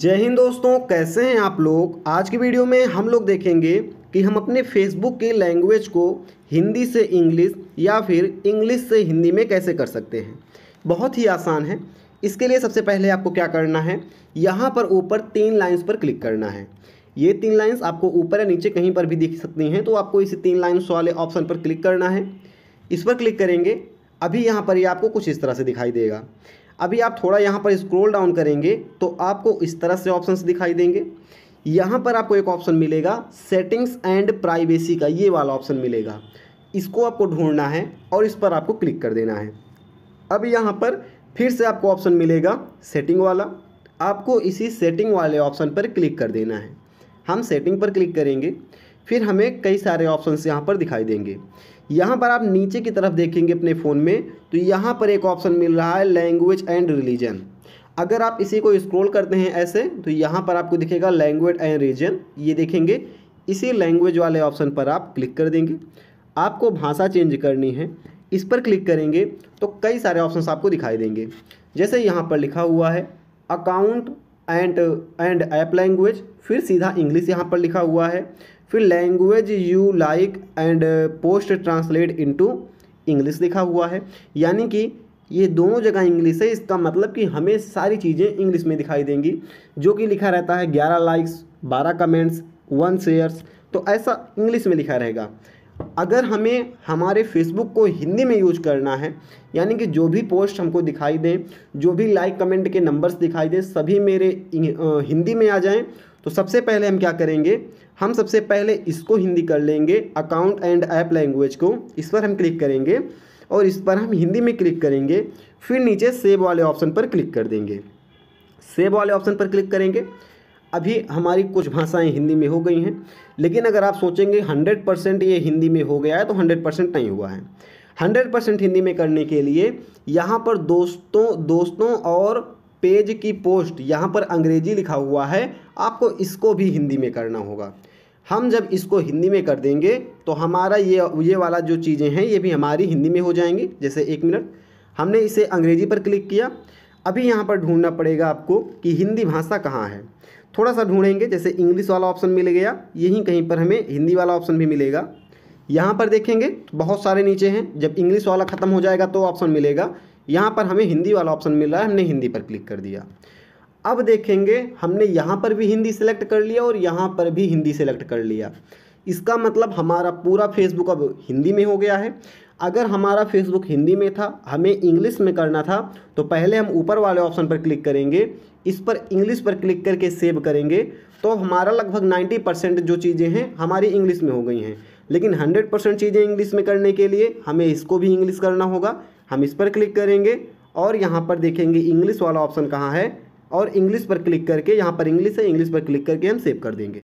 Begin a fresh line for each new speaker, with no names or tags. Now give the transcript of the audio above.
जय हिंद दोस्तों कैसे हैं आप लोग आज की वीडियो में हम लोग देखेंगे कि हम अपने फेसबुक की लैंग्वेज को हिंदी से इंग्लिश या फिर इंग्लिश से हिंदी में कैसे कर सकते हैं बहुत ही आसान है इसके लिए सबसे पहले आपको क्या करना है यहाँ पर ऊपर तीन लाइन्स पर क्लिक करना है ये तीन लाइन्स आपको ऊपर या नीचे कहीं पर भी दिख सकती हैं तो आपको इसी तीन लाइन्स वाले ऑप्शन पर क्लिक करना है इस पर क्लिक करेंगे अभी यहाँ पर ये यह आपको कुछ इस तरह से दिखाई देगा अभी आप थोड़ा यहाँ पर स्क्रोल डाउन करेंगे तो आपको इस तरह से ऑप्शन दिखाई देंगे यहाँ पर आपको एक ऑप्शन मिलेगा सेटिंग्स एंड प्राइवेसी का ये वाला ऑप्शन मिलेगा इसको आपको ढूंढना है और इस पर आपको क्लिक कर देना है अब यहाँ पर फिर से आपको ऑप्शन मिलेगा सेटिंग वाला आपको इसी सेटिंग वाले ऑप्शन पर क्लिक कर देना है हम सेटिंग पर क्लिक करेंगे फिर हमें कई सारे ऑप्शंस यहाँ पर दिखाई देंगे यहाँ पर आप नीचे की तरफ देखेंगे अपने फ़ोन में तो यहाँ पर एक ऑप्शन मिल रहा है लैंग्वेज एंड रिलीजन अगर आप इसी को स्क्रॉल करते हैं ऐसे तो यहाँ पर आपको दिखेगा लैंग्वेज एंड रिलीजन ये देखेंगे इसी लैंग्वेज वाले ऑप्शन पर आप क्लिक कर देंगे आपको भाषा चेंज करनी है इस पर क्लिक करेंगे तो कई सारे ऑप्शन आपको दिखाई देंगे जैसे यहाँ पर लिखा हुआ है account and and app language फिर सीधा इंग्लिश यहाँ पर लिखा हुआ है फिर language you like and post translate into English लिखा हुआ है यानी कि ये दोनों जगह इंग्लिश है इसका मतलब कि हमें सारी चीज़ें इंग्लिश में दिखाई देंगी जो कि लिखा रहता है ग्यारह लाइक्स बारह कमेंट्स वन शेयर्स तो ऐसा इंग्लिश में लिखा रहेगा अगर हमें हमारे फेसबुक को हिंदी में यूज करना है यानी कि जो भी पोस्ट हमको दिखाई दें जो भी लाइक कमेंट के नंबर्स दिखाई दें सभी मेरे हिंदी में आ जाएं तो सबसे पहले हम क्या करेंगे हम सबसे पहले इसको हिंदी कर लेंगे अकाउंट एंड ऐप लैंग्वेज को इस पर हम क्लिक करेंगे और इस पर हम हिंदी में क्लिक करेंगे फिर नीचे सेब वाले ऑप्शन पर क्लिक कर देंगे सेब वाले ऑप्शन पर क्लिक करेंगे अभी हमारी कुछ भाषाएं हिंदी में हो गई हैं लेकिन अगर आप सोचेंगे हंड्रेड परसेंट ये हिंदी में हो गया है तो हंड्रेड परसेंट नहीं हुआ है हंड्रेड परसेंट हिंदी में करने के लिए यहाँ पर दोस्तों दोस्तों और पेज की पोस्ट यहाँ पर अंग्रेजी लिखा हुआ है आपको इसको भी हिंदी में करना होगा हम जब इसको हिंदी में कर देंगे तो हमारा ये ये वाला जो चीज़ें हैं ये भी हमारी हिंदी में हो जाएंगी जैसे एक मिनट हमने इसे अंग्रेजी पर क्लिक किया अभी यहाँ पर ढूंढना पड़ेगा आपको कि हिंदी भाषा कहाँ है थोड़ा सा ढूंढेंगे जैसे इंग्लिश वाला ऑप्शन मिल गया यहीं कहीं पर हमें हिंदी वाला ऑप्शन भी मिलेगा यहाँ पर देखेंगे तो बहुत सारे नीचे हैं जब इंग्लिश वाला ख़त्म हो जाएगा तो ऑप्शन मिलेगा यहाँ पर हमें हिंदी वाला ऑप्शन मिल रहा है हमने हिंदी पर क्लिक कर दिया अब देखेंगे हमने यहाँ पर भी हिंदी सेलेक्ट कर लिया और यहाँ पर भी हिंदी सेलेक्ट कर लिया इसका मतलब हमारा पूरा फेसबुक अब हिंदी में हो गया है अगर हमारा फेसबुक हिंदी में था हमें इंग्लिश में करना था तो पहले हम ऊपर वाले ऑप्शन पर क्लिक करेंगे इस पर इंग्लिश पर क्लिक करके सेव करेंगे तो हमारा लगभग 90 परसेंट जो चीज़ें हैं हमारी इंग्लिश में हो गई हैं लेकिन 100 परसेंट चीज़ें इंग्लिश में करने के लिए हमें इसको भी इंग्लिश करना होगा हम इस पर क्लिक करेंगे और यहाँ पर देखेंगे इंग्लिश वाला ऑप्शन कहाँ है और इंग्लिश पर क्लिक करके यहाँ पर इंग्लिश है इंग्लिश पर क्लिक करके हम सेव कर देंगे